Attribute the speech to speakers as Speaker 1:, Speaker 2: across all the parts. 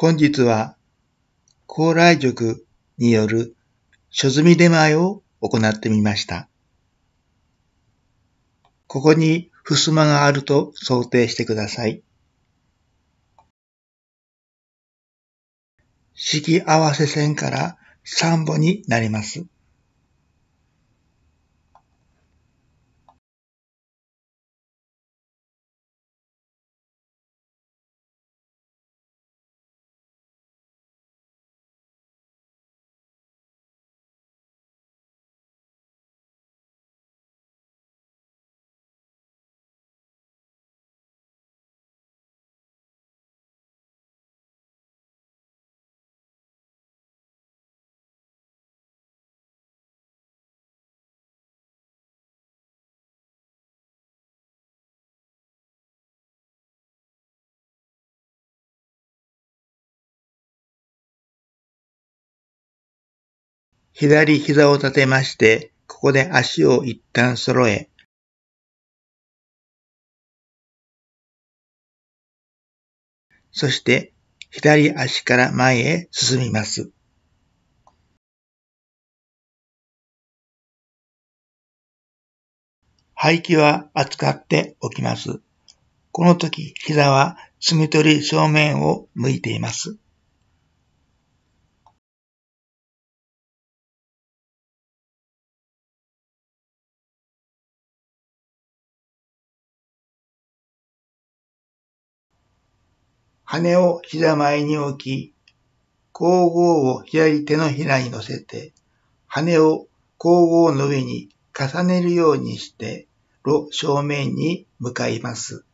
Speaker 1: 本日は、高麗塾による書積み出前を行ってみました。ここに襖があると想定してください。
Speaker 2: 式合わせ線から3歩になります。左膝を立てまして、ここで足を一旦揃え、そして左足から前へ進みます。排気は扱っておきます。この時、膝は摘み取り正面を向いています。羽を膝前に置き、皇后を左手のひらに乗せて、羽
Speaker 1: を皇后の上に重ねるようにして、炉正面に
Speaker 2: 向かいます。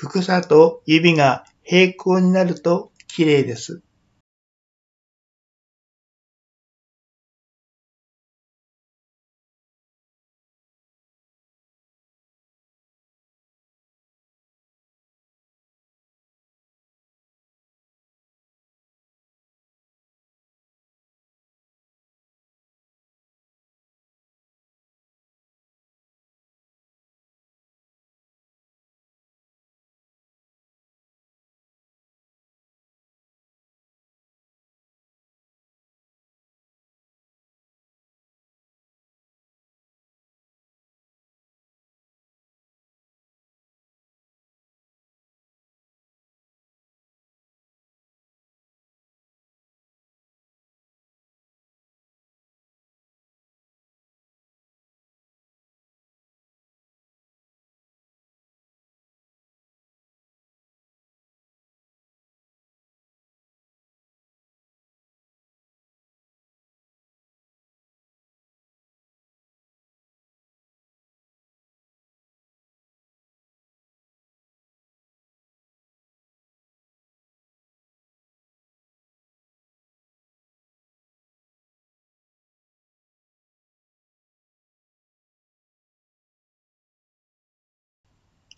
Speaker 2: 複くと指が平行になると綺麗です。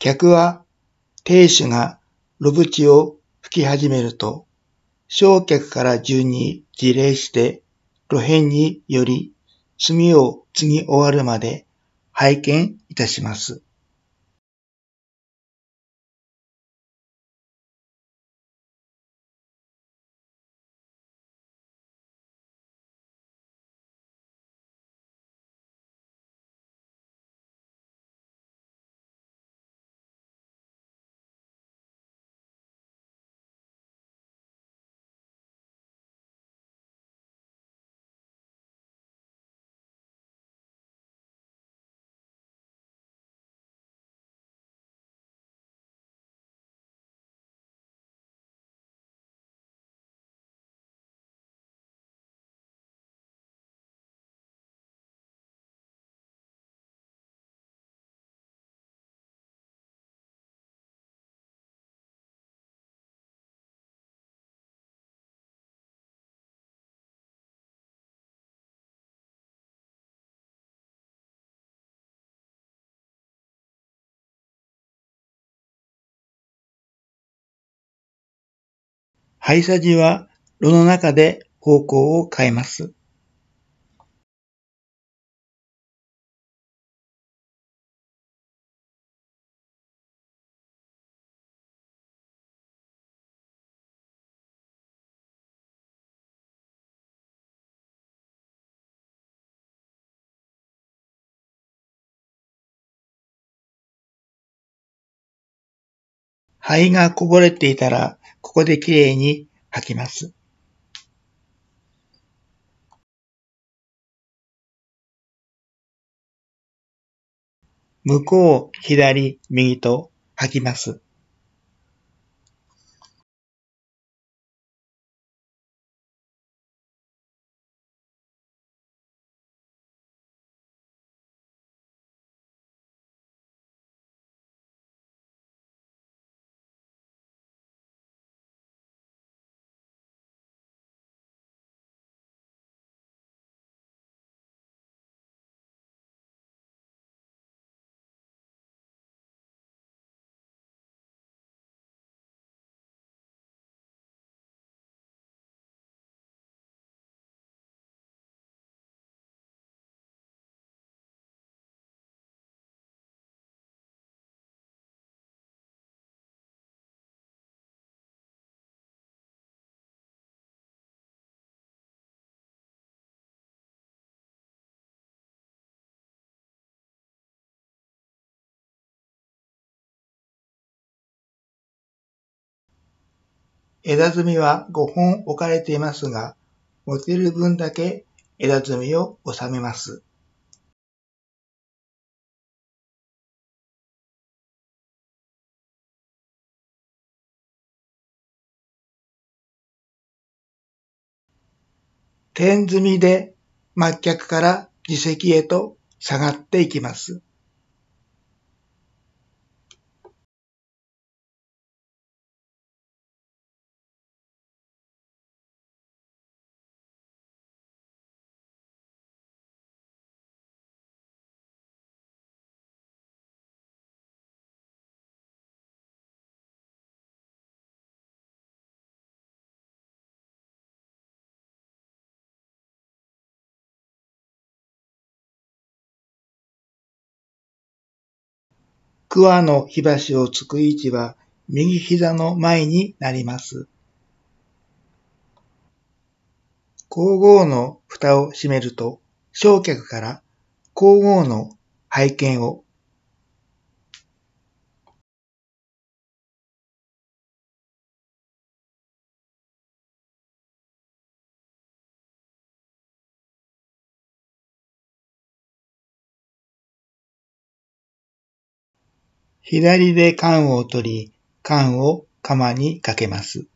Speaker 2: 客は亭主が炉縁を吹き始めると、
Speaker 1: 焼客から順に辞令して露辺により炭
Speaker 2: を継ぎ終わるまで拝見いたします。廃車時は炉の中で方向を変えます。灰がこぼれていたら、ここできれいに吐きます。向こう、左、右と吐きます。枝積みは5本置かれていますが、持てる分だけ枝積みを収めます。点積みで末脚から自席へと下がっていきます。桑の火箸をつく位置は右膝の前になります。
Speaker 1: 皇后の蓋を閉めると、小客から
Speaker 2: 皇后の拝見を左で缶を取り、缶を釜にかけます。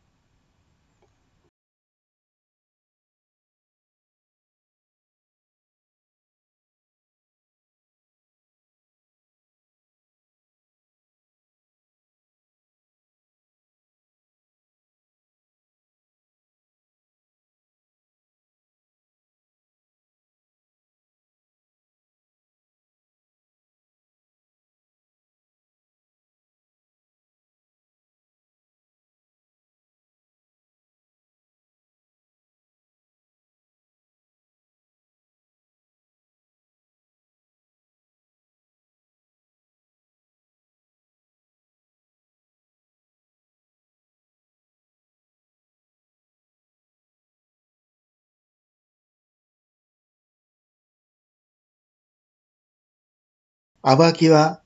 Speaker 2: あばきは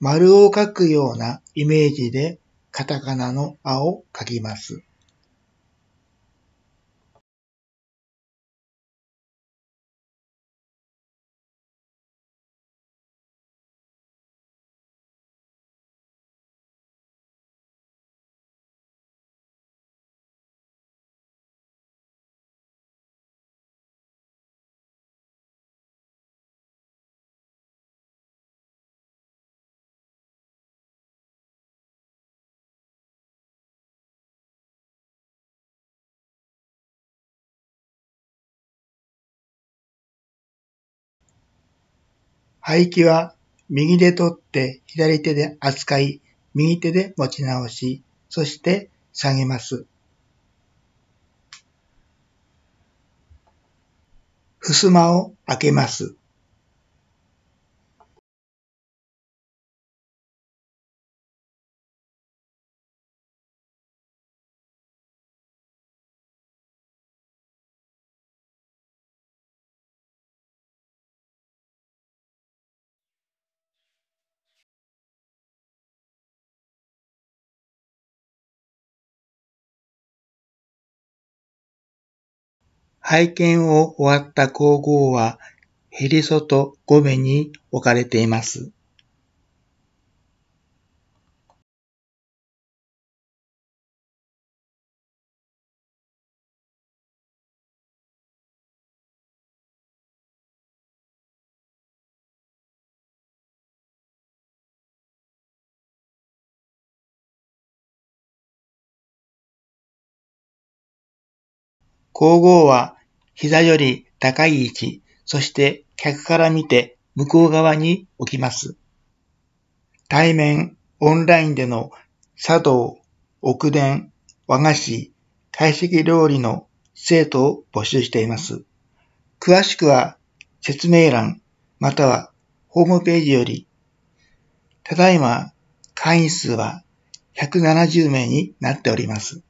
Speaker 2: 丸を書くようなイメージでカタカナのあを書きます。排気は右で取って左手で扱い、
Speaker 1: 右手で持ち直し、そして下げます。
Speaker 2: 襖を開けます。拝見を終わった皇后は、へりそと御目に置かれています。皇后は膝より高い位置、そして客から
Speaker 1: 見て向こう側に置きます。対面、オンラインでの茶道、奥伝、和菓子、会席料理の生徒を募集しています。詳しくは説明欄またはホームページより、ただいま会員数は170名になっております。